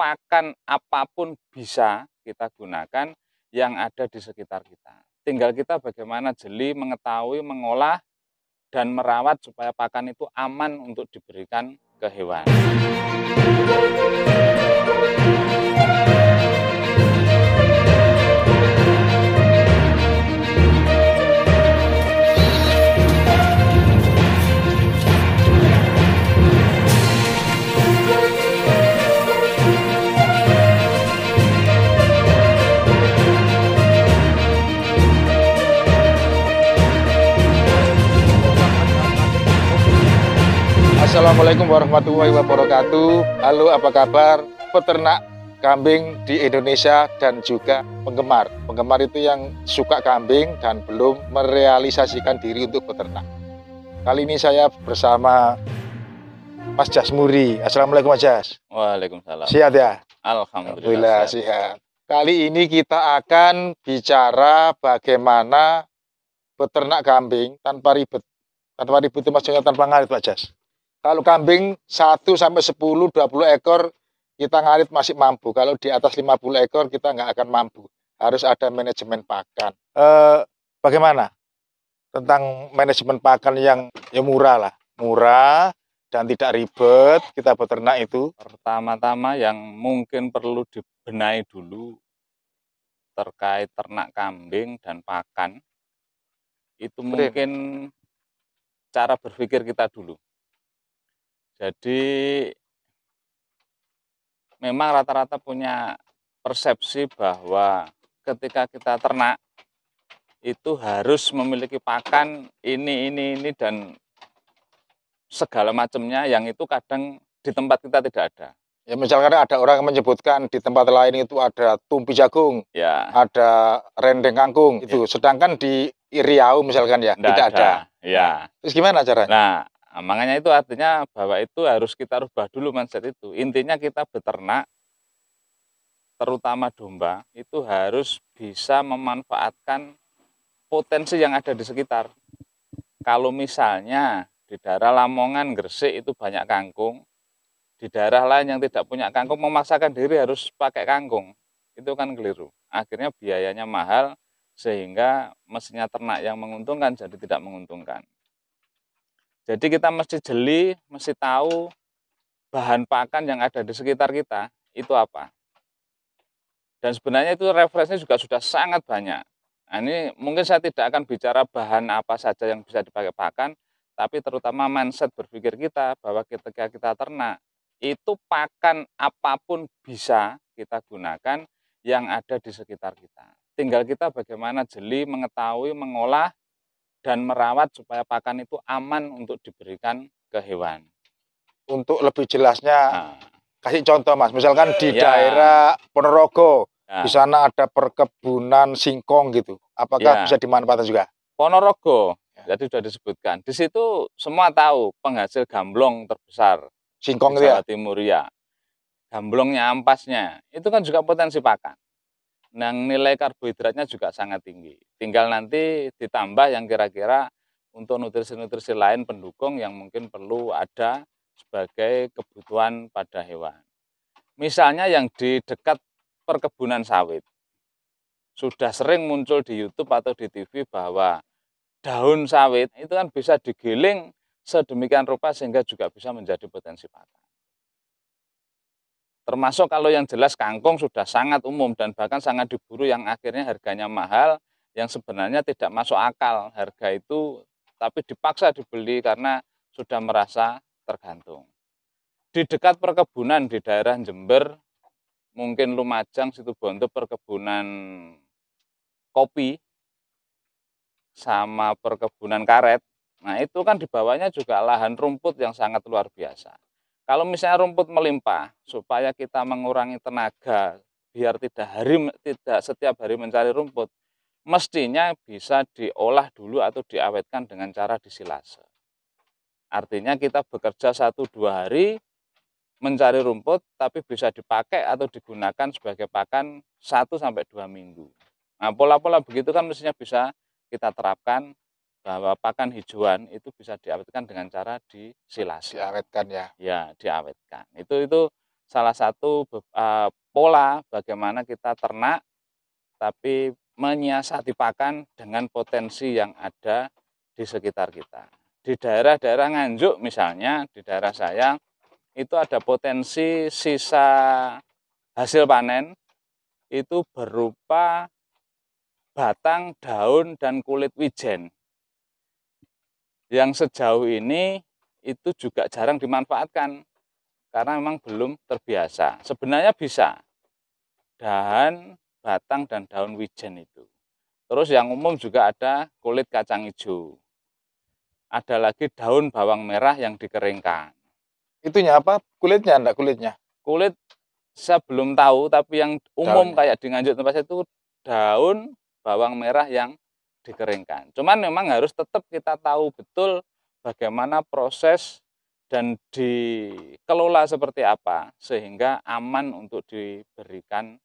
pakan apapun bisa kita gunakan yang ada di sekitar kita. Tinggal kita bagaimana jeli mengetahui, mengolah, dan merawat supaya pakan itu aman untuk diberikan ke hewan. Assalamualaikum warahmatullahi wabarakatuh. Halo, apa kabar peternak kambing di Indonesia dan juga penggemar. Penggemar itu yang suka kambing dan belum merealisasikan diri untuk peternak. Kali ini saya bersama Mas Jasmuri. Assalamualaikum Mas Jas. Waalaikumsalam. Sihat ya? Alhamdulillah, sihat. Kali ini kita akan bicara bagaimana peternak kambing tanpa ribet. Tanpa ribet itu maksudnya tanpa ngarit Pak Jas. Kalau kambing 1 sampai 10, 20 ekor kita ngarit masih mampu. Kalau di atas 50 ekor kita nggak akan mampu. Harus ada manajemen pakan. E, bagaimana tentang manajemen pakan yang ya murah lah, murah dan tidak ribet kita beternak itu. Pertama-tama yang mungkin perlu dibenahi dulu terkait ternak kambing dan pakan itu mungkin cara berpikir kita dulu. Jadi memang rata-rata punya persepsi bahwa ketika kita ternak itu harus memiliki pakan ini ini ini dan segala macamnya yang itu kadang di tempat kita tidak ada. Ya misalkan ada orang yang menyebutkan di tempat lain itu ada tumpi jagung, ya. ada rendeng kangkung itu, ya. sedangkan di Riau misalkan ya Nggak tidak ada. ada. Ya. Terus gimana caranya? Nah, Nah, makanya itu artinya bahwa itu harus kita rubah dulu mindset itu. Intinya kita beternak, terutama domba, itu harus bisa memanfaatkan potensi yang ada di sekitar. Kalau misalnya di daerah Lamongan, Gresik itu banyak kangkung, di daerah lain yang tidak punya kangkung memaksakan diri harus pakai kangkung. Itu kan keliru. Akhirnya biayanya mahal sehingga mesinnya ternak yang menguntungkan jadi tidak menguntungkan. Jadi kita mesti jeli, mesti tahu bahan pakan yang ada di sekitar kita itu apa. Dan sebenarnya itu referensinya juga sudah sangat banyak. Nah, ini mungkin saya tidak akan bicara bahan apa saja yang bisa dipakai pakan, tapi terutama mindset berpikir kita bahwa ketika kita ternak, itu pakan apapun bisa kita gunakan yang ada di sekitar kita. Tinggal kita bagaimana jeli mengetahui, mengolah, dan merawat supaya pakan itu aman untuk diberikan ke hewan. Untuk lebih jelasnya, nah. kasih contoh mas, misalkan di ya. daerah Ponorogo, ya. di sana ada perkebunan singkong gitu, apakah ya. bisa dimanfaatkan juga? Ponorogo, ya. jadi sudah disebutkan. Di situ semua tahu penghasil gamblong terbesar. Singkong di ya? Jawa ya? Timur ya. Gamblongnya, ampasnya, itu kan juga potensi pakan. Nah, nilai karbohidratnya juga sangat tinggi. Tinggal nanti ditambah yang kira-kira untuk nutrisi-nutrisi lain pendukung yang mungkin perlu ada sebagai kebutuhan pada hewan. Misalnya yang di dekat perkebunan sawit. Sudah sering muncul di YouTube atau di TV bahwa daun sawit itu kan bisa digiling sedemikian rupa sehingga juga bisa menjadi potensi pakan. Termasuk kalau yang jelas kangkung sudah sangat umum dan bahkan sangat diburu yang akhirnya harganya mahal, yang sebenarnya tidak masuk akal harga itu, tapi dipaksa dibeli karena sudah merasa tergantung. Di dekat perkebunan di daerah Jember, mungkin Lumajang, situ Situbondo, perkebunan kopi sama perkebunan karet. Nah itu kan di bawahnya juga lahan rumput yang sangat luar biasa. Kalau misalnya rumput melimpah, supaya kita mengurangi tenaga, biar tidak hari tidak setiap hari mencari rumput, mestinya bisa diolah dulu atau diawetkan dengan cara disilase. Artinya kita bekerja satu dua hari mencari rumput, tapi bisa dipakai atau digunakan sebagai pakan satu sampai dua minggu. Nah, pola-pola begitu kan mestinya bisa kita terapkan bahwa pakan hijauan itu bisa diawetkan dengan cara disilasi. Diawetkan ya. Ya, diawetkan. Itu itu salah satu uh, pola bagaimana kita ternak tapi menyiasati pakan dengan potensi yang ada di sekitar kita. Di daerah-daerah Nganjuk misalnya, di daerah saya itu ada potensi sisa hasil panen itu berupa batang, daun dan kulit wijen yang sejauh ini itu juga jarang dimanfaatkan karena memang belum terbiasa. Sebenarnya bisa dahan, batang, dan daun wijen itu. Terus yang umum juga ada kulit kacang hijau. Ada lagi daun bawang merah yang dikeringkan. Itunya apa? Kulitnya enggak kulitnya? Kulit saya belum tahu, tapi yang umum Daunnya. kayak di Nganjuk tempat saya itu daun bawang merah yang dikeringkan. Cuman memang harus tetap kita tahu betul bagaimana proses dan dikelola seperti apa sehingga aman untuk diberikan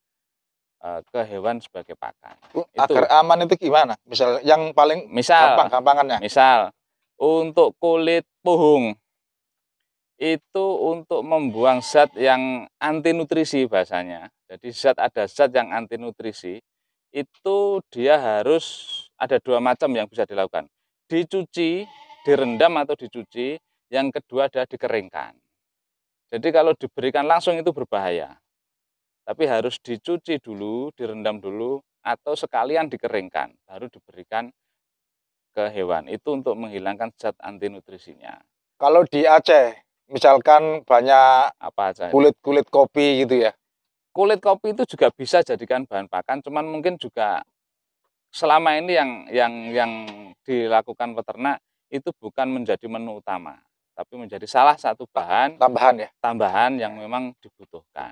eh, ke hewan sebagai pakan. Agar itu. aman itu gimana? Misal yang paling misal, gampang gampangannya. Misal untuk kulit puhung itu untuk membuang zat yang anti nutrisi bahasanya. Jadi zat ada zat yang anti nutrisi itu dia harus ada dua macam yang bisa dilakukan. Dicuci, direndam atau dicuci, yang kedua adalah dikeringkan. Jadi kalau diberikan langsung itu berbahaya. Tapi harus dicuci dulu, direndam dulu, atau sekalian dikeringkan, baru diberikan ke hewan. Itu untuk menghilangkan zat anti nutrisinya. Kalau di Aceh, misalkan banyak apa kulit-kulit kopi gitu ya? Kulit kopi itu juga bisa jadikan bahan pakan, cuman mungkin juga selama ini yang yang yang dilakukan peternak itu bukan menjadi menu utama, tapi menjadi salah satu bahan tambahan ya. Tambahan yang ya. memang dibutuhkan.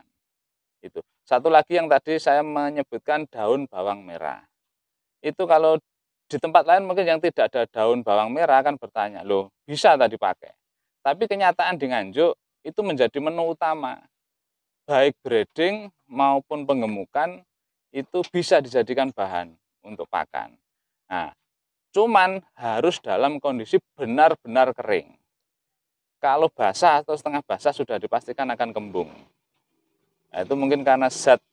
Itu. Satu lagi yang tadi saya menyebutkan daun bawang merah. Itu kalau di tempat lain mungkin yang tidak ada daun bawang merah akan bertanya, "Loh, bisa tadi pakai?" Tapi kenyataan di Nganjuk itu menjadi menu utama. Baik breeding maupun pengemukan itu bisa dijadikan bahan untuk pakan. Nah, cuman harus dalam kondisi benar-benar kering. Kalau basah atau setengah basah sudah dipastikan akan kembung. Nah, itu mungkin karena zat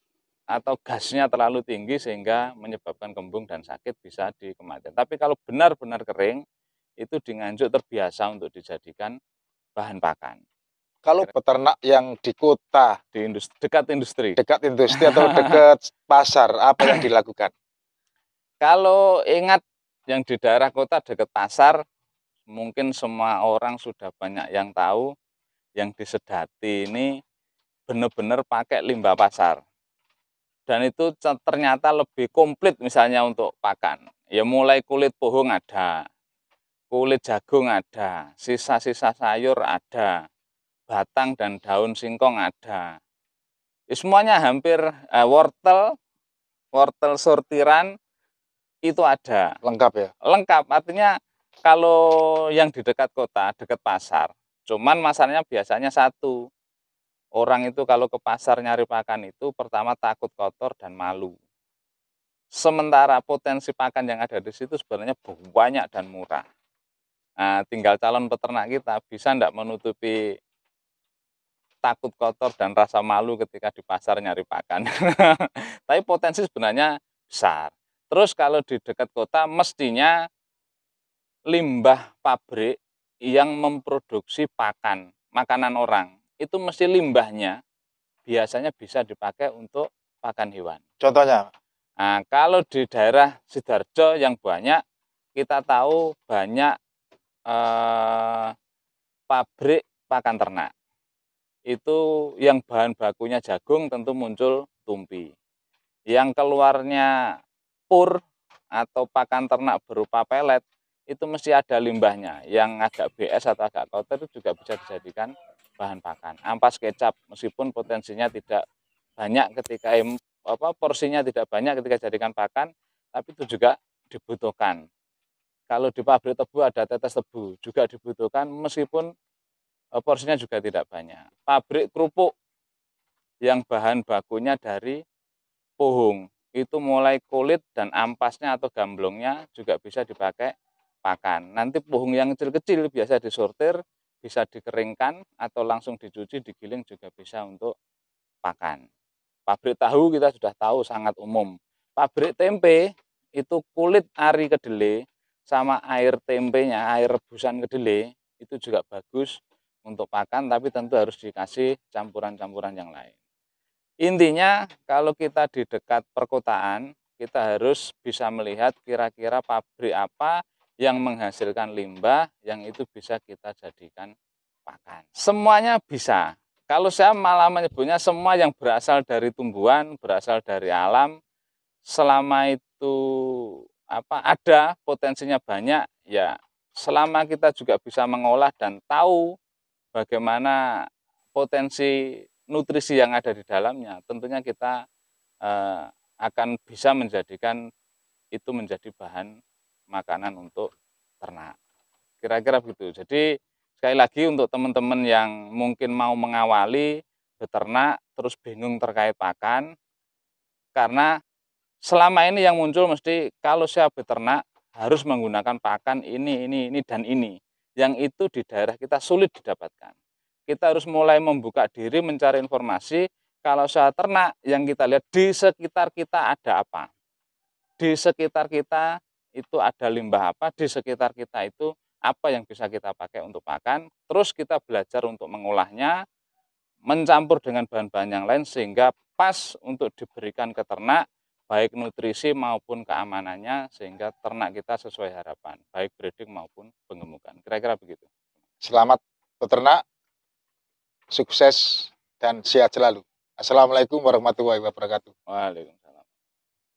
atau gasnya terlalu tinggi sehingga menyebabkan kembung dan sakit bisa di kematian. Tapi kalau benar-benar kering, itu dinganjuk terbiasa untuk dijadikan bahan pakan. Kalau peternak yang di kota, di industri, dekat industri, dekat industri atau dekat pasar, apa yang dilakukan? Kalau ingat yang di daerah kota dekat pasar, mungkin semua orang sudah banyak yang tahu yang disedati ini benar-benar pakai limbah pasar. Dan itu ternyata lebih komplit misalnya untuk pakan. Ya mulai kulit pohon ada, kulit jagung ada, sisa-sisa sayur ada, batang dan daun singkong ada. Ya semuanya hampir eh, wortel, wortel sortiran, itu ada. Lengkap ya? Lengkap, artinya kalau yang di dekat kota, dekat pasar, cuman masalahnya biasanya satu. Orang itu kalau ke pasar nyari pakan itu pertama takut kotor dan malu. Sementara potensi pakan yang ada di situ sebenarnya banyak dan murah. Nah, tinggal calon peternak kita bisa tidak menutupi takut kotor dan rasa malu ketika di pasar nyari pakan. Tapi potensi sebenarnya besar. Terus kalau di dekat kota mestinya limbah pabrik yang memproduksi pakan, makanan orang, itu mesti limbahnya biasanya bisa dipakai untuk pakan hewan. Contohnya? Nah, kalau di daerah Sidarjo yang banyak, kita tahu banyak eh, pabrik pakan ternak. Itu yang bahan bakunya jagung tentu muncul tumpi. Yang keluarnya pur atau pakan ternak berupa pelet itu mesti ada limbahnya yang agak BS atau agak kotor itu juga bisa dijadikan bahan pakan. Ampas kecap meskipun potensinya tidak banyak ketika apa porsinya tidak banyak ketika jadikan pakan, tapi itu juga dibutuhkan. Kalau di pabrik tebu ada tetes tebu juga dibutuhkan meskipun e, porsinya juga tidak banyak. Pabrik kerupuk yang bahan bakunya dari pohon itu mulai kulit dan ampasnya atau gamblongnya juga bisa dipakai pakan. Nanti pohon yang kecil-kecil biasa disortir, bisa dikeringkan atau langsung dicuci, digiling juga bisa untuk pakan. Pabrik tahu kita sudah tahu sangat umum. Pabrik tempe itu kulit ari kedele sama air tempenya, air rebusan kedele itu juga bagus untuk pakan tapi tentu harus dikasih campuran-campuran yang lain. Intinya kalau kita di dekat perkotaan, kita harus bisa melihat kira-kira pabrik apa yang menghasilkan limbah yang itu bisa kita jadikan pakan. Semuanya bisa. Kalau saya malah menyebutnya semua yang berasal dari tumbuhan, berasal dari alam, selama itu apa ada potensinya banyak ya selama kita juga bisa mengolah dan tahu bagaimana potensi nutrisi yang ada di dalamnya, tentunya kita eh, akan bisa menjadikan itu menjadi bahan makanan untuk ternak. Kira-kira begitu. Jadi sekali lagi untuk teman-teman yang mungkin mau mengawali beternak terus bingung terkait pakan karena selama ini yang muncul mesti kalau saya beternak harus menggunakan pakan ini, ini, ini, dan ini. Yang itu di daerah kita sulit didapatkan kita harus mulai membuka diri mencari informasi kalau usaha ternak yang kita lihat di sekitar kita ada apa. Di sekitar kita itu ada limbah apa, di sekitar kita itu apa yang bisa kita pakai untuk pakan. Terus kita belajar untuk mengolahnya, mencampur dengan bahan-bahan yang lain sehingga pas untuk diberikan ke ternak, baik nutrisi maupun keamanannya sehingga ternak kita sesuai harapan, baik breeding maupun pengemukan. Kira-kira begitu. Selamat peternak sukses dan sehat selalu. Assalamualaikum warahmatullahi wabarakatuh. Waalaikumsalam.